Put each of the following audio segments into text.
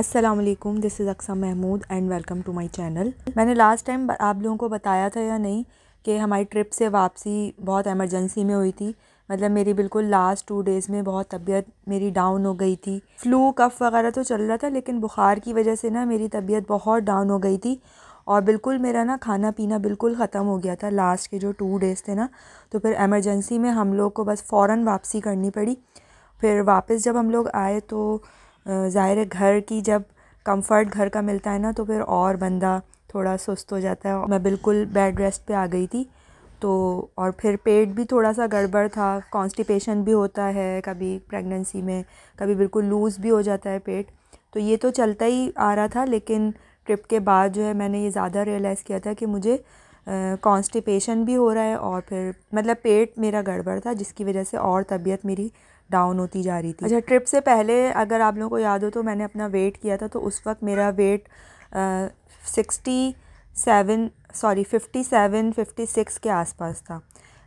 अस्सलाम वालेकुम this is Aqsa Mahmood and welcome to my channel मैंने लास्ट टाइम आप लोगों को बताया था या नहीं कि हमारी ट्रिप से वापसी बहुत एमरजेंसी में हुई थी मतलब मेरी बिल्कुल लास्ट टू डेज़ में बहुत तबीयत मेरी डाउन हो गई थी फ्लू कफ़ वगैरह तो चल रहा था लेकिन बुखार की वजह से ना मेरी तबीयत बहुत डाउन हो गई थी और बिल्कुल मेरा ना खाना पीना बिल्कुल ख़त्म हो गया था लास्ट के जो टू डेज़ थे ना तो फिर एमरजेंसी में हम लोग को बस फ़ौर वापसी करनी पड़ी फिर वापस जब हम लोग आए तो ज़ाहिर है घर की जब कंफर्ट घर का मिलता है ना तो फिर और बंदा थोड़ा सुस्त हो जाता है मैं बिल्कुल बेड रेस्ट पे आ गई थी तो और फिर पेट भी थोड़ा सा गड़बड़ था कॉन्स्टिपेशन भी होता है कभी प्रेगनेंसी में कभी बिल्कुल लूज़ भी हो जाता है पेट तो ये तो चलता ही आ रहा था लेकिन ट्रिप के बाद जो है मैंने ये ज़्यादा रियलाइज़ किया था कि मुझे कॉन्स्टिपेशन भी हो रहा है और फिर मतलब पेट मेरा गड़बड़ था जिसकी वजह से और तबीयत मेरी डाउन होती जा रही थी अच्छा ट्रिप से पहले अगर आप लोगों को याद हो तो मैंने अपना वेट किया था तो उस वक्त मेरा weight sixty seven sorry fifty seven fifty six के आसपास था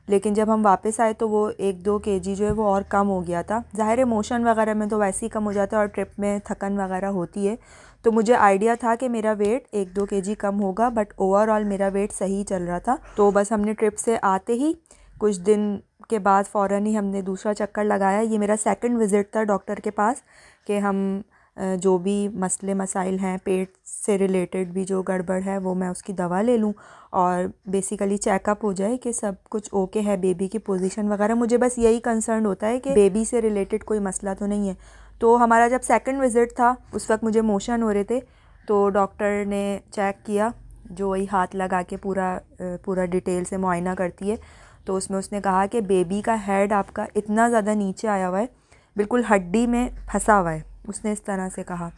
लेकिन जब हम वापस आए तो वो एक दो के जी जो है वो और कम हो गया था ज़ाहिर मोशन वगैरह में तो वैसे ही कम हो जाता है और ट्रिप में थकन वगैरह होती है तो मुझे आइडिया था कि मेरा वेट एक दो के जी कम होगा बट ओवरऑल मेरा वेट सही चल रहा था तो बस हमने ट्रिप से आते ही कुछ दिन के बाद फ़ौर ही हमने दूसरा चक्कर लगाया ये मेरा सेकंड विज़िट था डॉक्टर के पास कि हम जो भी मसले मसाइल हैं पेट से रिलेटेड भी जो गड़बड़ है वो मैं उसकी दवा ले लूँ और बेसिकली चेकअप हो जाए कि सब कुछ ओके है बेबी की पोजीशन वगैरह मुझे बस यही कंसर्न होता है कि बेबी से रिलेटेड कोई मसला तो नहीं है तो हमारा जब सेकंड विज़िट था उस वक्त मुझे मोशन हो रहे थे तो डॉक्टर ने चेक किया जो वही हाथ लगा के पूरा पूरा डिटेल से मुआयना करती है तो उसमें उसने कहा कि बेबी का हेड आपका इतना ज़्यादा नीचे आया हुआ है बिल्कुल हड्डी में फंसा हुआ है उसने इस तरह से कहा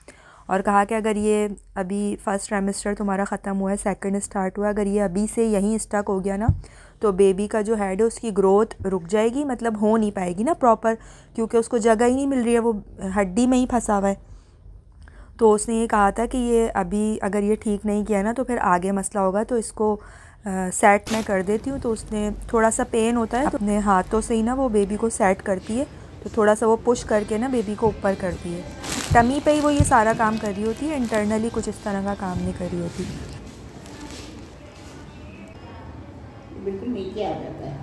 और कहा कि अगर ये अभी फ़र्स्ट ट्राइमेस्टर तुम्हारा ख़त्म हुआ है सेकंड स्टार्ट हुआ अगर ये अभी से यहीं स्टक हो गया ना तो बेबी का जो हेड है उसकी ग्रोथ रुक जाएगी मतलब हो नहीं पाएगी ना प्रॉपर क्योंकि उसको जगह ही नहीं मिल रही है वो हड्डी में ही फंसा हुआ है तो उसने ये कहा था कि ये अभी अगर ये ठीक नहीं किया ना तो फिर आगे मसला होगा तो इसको सेट मैं कर देती हूँ तो उसने थोड़ा सा पेन होता है तो अपने हाथों से ही ना वो बेबी को सेट करती है तो थोड़ा सा वो पुश करके ना बेबी को ऊपर करती है टमी पे ही वो ये सारा काम कर रही होती है इंटरनली कुछ इस तरह का काम नहीं कर रही होती बिल्कुल नीचे आ जाता है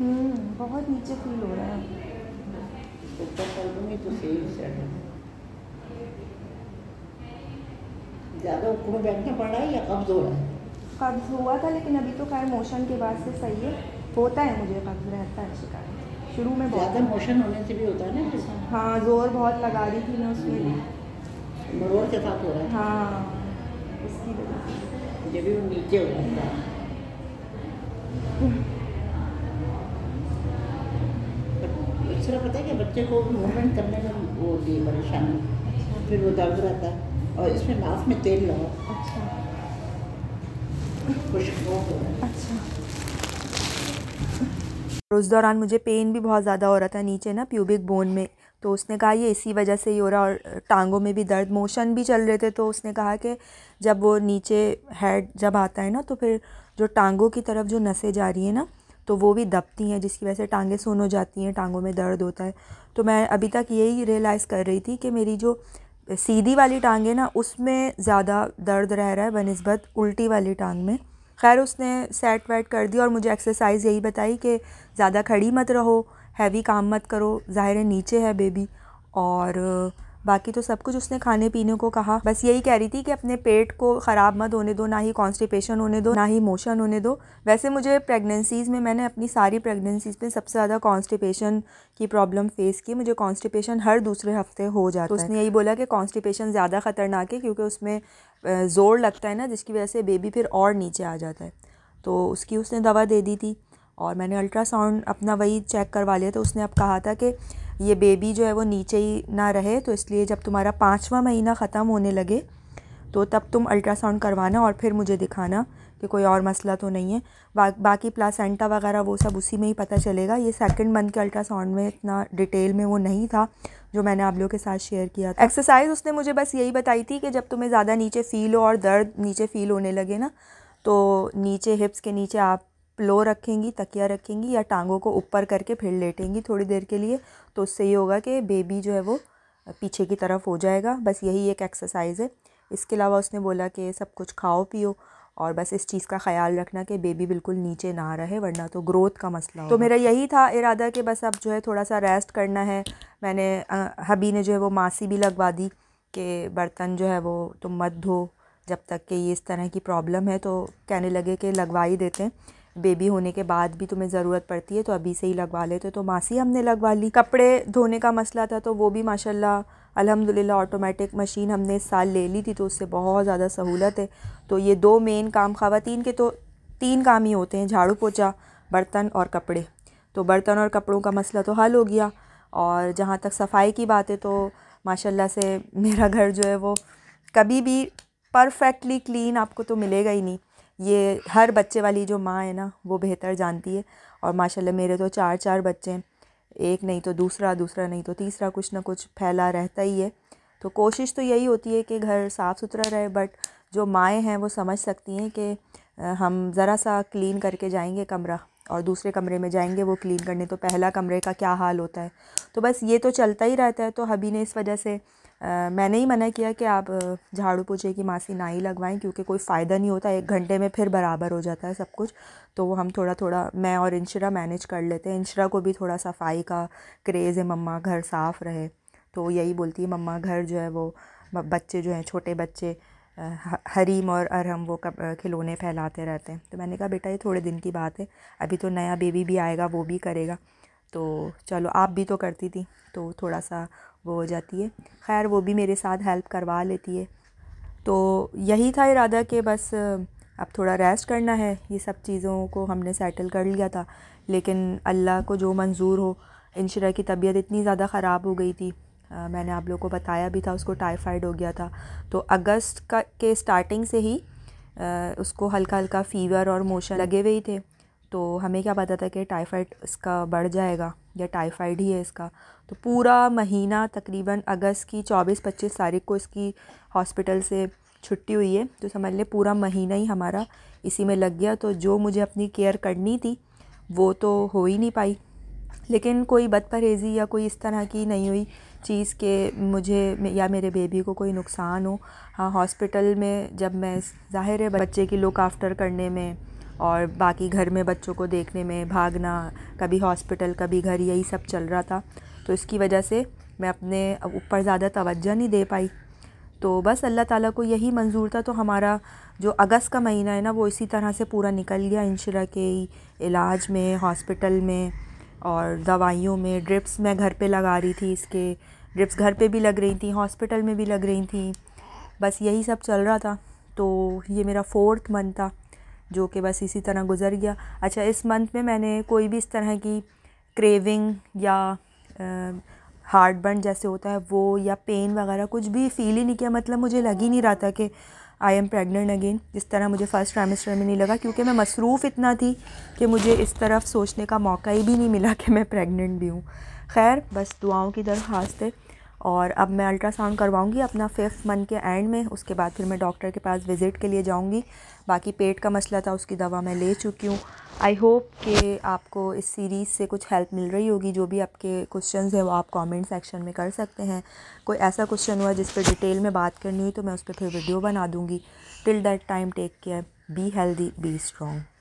हम्म बहुत नीचे फील हो रहा है तो ज़्यादा ऊपर बैठना पड़ रहा है या कमजोर है कब्ज़ हुआ था लेकिन अभी तो खैर मोशन के बाद से सही है होता है मुझे कब्ज़ रहता है शिकायत शुरू में बहुत मोशन होने से भी होता है ना हाँ ज़ोर बहुत लगा दी थी मैं उसमें जोर के साथ हो रहा है हाँ उसकी वजह से भी वो नीचे हो जाता है पता है कि बच्चे को मूवमेंट करने में वो होती है परेशानी फिर वो दर्द रहता है और इसमें नाफ में तेल लगाओ अच्छा उस दौरान मुझे पेन भी बहुत ज़्यादा हो रहा था नीचे ना प्यूबिक बोन में तो उसने कहा ये इसी वजह से ही हो रहा और टांगों में भी दर्द मोशन भी चल रहे थे तो उसने कहा कि जब वो नीचे हेड जब आता है ना तो फिर जो टांगों की तरफ जो नसें जा रही हैं ना तो वो भी दबती हैं जिसकी वजह से टांगें सुन हो जाती हैं टांगों में दर्द होता है तो मैं अभी तक यही रियलाइज़ कर रही थी कि मेरी जो सीधी वाली टांग है ना उसमें ज़्यादा दर्द रह रहा है बनस्बत उल्टी वाली टांग में खैर उसने सेट वेट कर दिया और मुझे एक्सरसाइज यही बताई कि ज़्यादा खड़ी मत रहो हैवी काम मत करो ज़ाहिर है नीचे है बेबी और बाकी तो सब कुछ उसने खाने पीने को कहा बस यही कह रही थी कि अपने पेट को ख़राब मत होने दो ना ही कॉन्स्टिपेशन होने दो ना ही मोशन होने दो वैसे मुझे प्रेगनेंसीज़ में मैंने अपनी सारी प्रेगनेंसीज़ में सबसे ज़्यादा कॉन्स्टिपेशन की प्रॉब्लम फेस की मुझे कॉन्स्टिपेशन हर दूसरे हफ्ते हो जाता तो उसने यही बोला कि कॉन्स्टिपेशन ज़्यादा ख़तरनाक है क्योंकि उसमें ज़ोर लगता है ना जिसकी वजह से बेबी फिर और नीचे आ जाता है तो उसकी उसने दवा दे दी थी और मैंने अल्ट्रासाउंड अपना वही चेक करवा लिया था तो उसने अब कहा था कि ये बेबी जो है वो नीचे ही ना रहे तो इसलिए जब तुम्हारा पाँचवा महीना ख़त्म होने लगे तो तब तुम अल्ट्रासाउंड करवाना और फिर मुझे दिखाना कि कोई और मसला तो नहीं है बा, बाकी प्लासेंटा वगैरह वो सब उसी में ही पता चलेगा ये सेकंड मंथ के अल्ट्रासाउंड में इतना डिटेल में वो नहीं था जो मैंने आप लोगों के साथ शेयर किया था एक्सरसाइज उसने मुझे बस यही बताई थी कि जब तुम्हें ज़्यादा नीचे फ़ील हो और दर्द नीचे फ़ील होने लगे ना तो नीचे हिप्स के नीचे आप प्लो रखेंगी तकिया रखेंगी या टांगों को ऊपर करके फिर लेटेंगी थोड़ी देर के लिए तो उससे ये होगा कि बेबी जो है वो पीछे की तरफ हो जाएगा बस यही एक एक्सरसाइज है इसके अलावा उसने बोला कि सब कुछ खाओ पियो और बस इस चीज़ का ख्याल रखना कि बेबी बिल्कुल नीचे ना रहे वरना तो ग्रोथ का मसला तो मेरा यही था इरादा कि बस अब जो है थोड़ा सा रेस्ट करना है मैंने हबी ने जो है वो मासी भी लगवा दी कि बर्तन जो है वो तुम मत धो जब तक कि ये इस तरह की प्रॉब्लम है तो कहने लगे कि लगवा ही देते हैं बेबी होने के बाद भी तुम्हें ज़रूरत पड़ती है तो अभी से ही लगवा लेते तो मासी हमने लगवा ली कपड़े धोने का मसला था तो वो भी माशाल्लाह अल्हम्दुलिल्लाह ऑटोमेटिक मशीन हमने इस साल ले ली थी तो उससे बहुत ज़्यादा सहूलत है तो ये दो मेन काम खातन के तो तीन काम ही होते हैं झाड़ू पोछा बर्तन और कपड़े तो बर्तन और कपड़ों का मसला तो हल हो गया और जहाँ तक सफाई की बात है तो माशाल्लाह से मेरा घर जो है वो कभी भी परफेक्टली क्लीन आपको तो मिलेगा ही नहीं ये हर बच्चे वाली जो माँ है ना वो बेहतर जानती है और माशाल्लाह मेरे तो चार चार बच्चे हैं एक नहीं तो दूसरा दूसरा नहीं तो तीसरा कुछ ना कुछ फैला रहता ही है तो कोशिश तो यही होती है कि घर साफ़ सुथरा रहे बट जो माएँ हैं वो समझ सकती हैं कि हम ज़रा सा क्लीन करके जाएंगे कमरा और दूसरे कमरे में जाएंगे वो क्लीन करने तो पहला कमरे का क्या हाल होता है तो बस ये तो चलता ही रहता है तो हबी ने इस वजह से मैंने ही मना किया कि आप झाड़ू पोछे की मासी ना ही लगवाएं क्योंकि कोई फ़ायदा नहीं होता एक घंटे में फिर बराबर हो जाता है सब कुछ तो हम थोड़ा थोड़ा मैं और इंशरा मैनेज कर लेते हैं इंशरा को भी थोड़ा सफाई का क्रेज़ है मम्मा घर साफ़ रहे तो यही बोलती है मम्मा घर जो है वो बच्चे जो हैं छोटे बच्चे हरीम और अरहम वो कब खिलौने फैलाते रहते हैं तो मैंने कहा बेटा ये थोड़े दिन की बात है अभी तो नया बेबी भी आएगा वो भी करेगा तो चलो आप भी तो करती थी तो थोड़ा सा वो हो जाती है खैर वो भी मेरे साथ हेल्प करवा लेती है तो यही था इरादा कि बस अब थोड़ा रेस्ट करना है ये सब चीज़ों को हमने सेटल कर लिया था लेकिन अल्लाह को जो मंजूर हो इंशरा की तबीयत इतनी ज़्यादा ख़राब हो गई थी आ, मैंने आप लोगों को बताया भी था उसको टाइफाइड हो गया था तो अगस्त का के स्टार्टिंग से ही आ, उसको हल्का हल्का फ़ीवर और मोशन लगे हुए ही थे तो हमें क्या पता था कि टाइफाइड उसका बढ़ जाएगा या टाइफाइड ही है इसका तो पूरा महीना तकरीबन अगस्त की चौबीस पच्चीस तारीख को इसकी हॉस्पिटल से छुट्टी हुई है तो समझ लें पूरा महीना ही हमारा इसी में लग गया तो जो मुझे अपनी केयर करनी थी वो तो हो ही नहीं पाई लेकिन कोई बदपरहेज़ी या कोई इस तरह की नहीं हुई चीज़ के मुझे या मेरे बेबी को कोई नुकसान हो हाँ हॉस्पिटल में जब मैं ज़ाहिर है बच्चे की लुक आफ्टर करने में और बाकी घर में बच्चों को देखने में भागना कभी हॉस्पिटल कभी घर यही सब चल रहा था तो इसकी वजह से मैं अपने ऊपर ज़्यादा तवज्जो नहीं दे पाई तो बस अल्लाह ताला को यही मंजूर था तो हमारा जो अगस्त का महीना है ना वो इसी तरह से पूरा निकल गया इंशरा के इलाज में हॉस्पिटल में और दवाइयों में ड्रिप्स मैं घर पे लगा रही थी इसके ड्रिप्स घर पे भी लग रही थी हॉस्पिटल में भी लग रही थी बस यही सब चल रहा था तो ये मेरा फोर्थ मंथ था जो कि बस इसी तरह गुज़र गया अच्छा इस मंथ में मैंने कोई भी इस तरह की क्रेविंग या हार्ट बर्न जैसे होता है वो या पेन वगैरह कुछ भी फ़ील ही नहीं किया मतलब मुझे लग ही नहीं रहा था कि आई एम प्रेगनेंट अगेन इस तरह मुझे फ़र्स्ट ट्राइमेस्टर में नहीं लगा क्योंकि मैं मसरूफ़ इतना थी कि मुझे इस तरफ सोचने का मौका ही भी नहीं मिला कि मैं प्रेगनेंट भी हूँ खैर बस दुआओं की दरख्वास्त है और अब मैं अल्ट्रासाउंड करवाऊंगी अपना फिफ्थ मंथ के एंड में उसके बाद फिर मैं डॉक्टर के पास विज़िट के लिए जाऊंगी बाकी पेट का मसला था उसकी दवा मैं ले चुकी हूँ आई होप कि आपको इस सीरीज़ से कुछ हेल्प मिल रही होगी जो भी आपके क्वेश्चंस हैं वो आप कमेंट सेक्शन में कर सकते हैं कोई ऐसा क्वेश्चन हुआ जिस पर डिटेल में बात करनी हुई तो मैं उस पर फिर वीडियो बना दूँगी till that time take care be healthy be strong